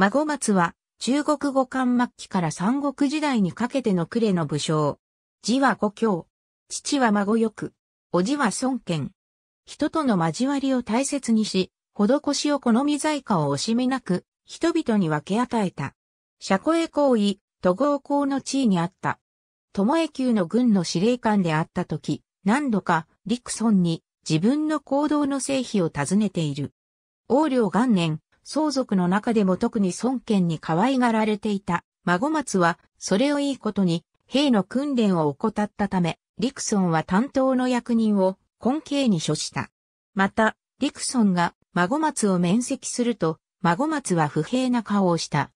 孫松は、中国語漢末期から三国時代にかけての呉の武将。字は故郷。父は孫よく。おじは孫権。人との交わりを大切にし、施しを好み在家を惜しみなく、人々に分け与えた。社交へ行為、都合校の地位にあった。友江級の軍の司令官であった時、何度か、陸村に自分の行動の成否を尋ねている。王領元年、相続の中でも特に孫権に可愛がられていた孫松は、それをいいことに、兵の訓練を怠ったため、リクソンは担当の役人を根慶に処した。また、リクソンが孫松を面積すると、孫松は不平な顔をした。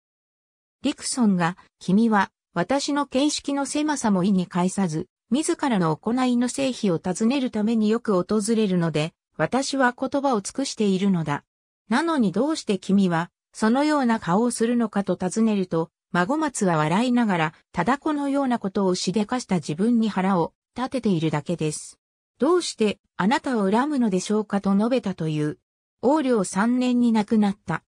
リクソンが、君は、私の見識の狭さも意に介さず、自らの行いの成否を尋ねるためによく訪れるので、私は言葉を尽くしているのだ。なのにどうして君は、そのような顔をするのかと尋ねると、孫松は笑いながら、ただこのようなことをしでかした自分に腹を立てているだけです。どうしてあなたを恨むのでしょうかと述べたという。王領三年に亡くなった。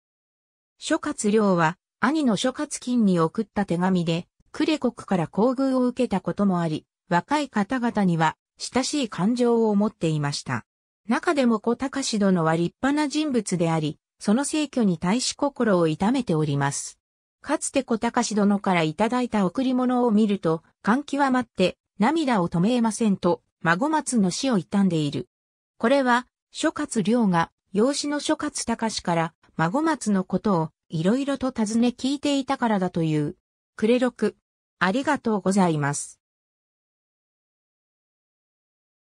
諸葛亮は兄の諸葛金に送った手紙で、クレ国から厚遇を受けたこともあり、若い方々には親しい感情を持っていました。中でも小高志殿は立派な人物であり、その逝去に対し心を痛めております。かつて小高志殿からいただいた贈り物を見ると、感極まって涙を止めえませんと、孫松の死を悼んでいる。これは、諸葛亮が、養子の諸葛隆から孫松のことをいろいろと尋ね聞いていたからだという。くれろく。ありがとうございます。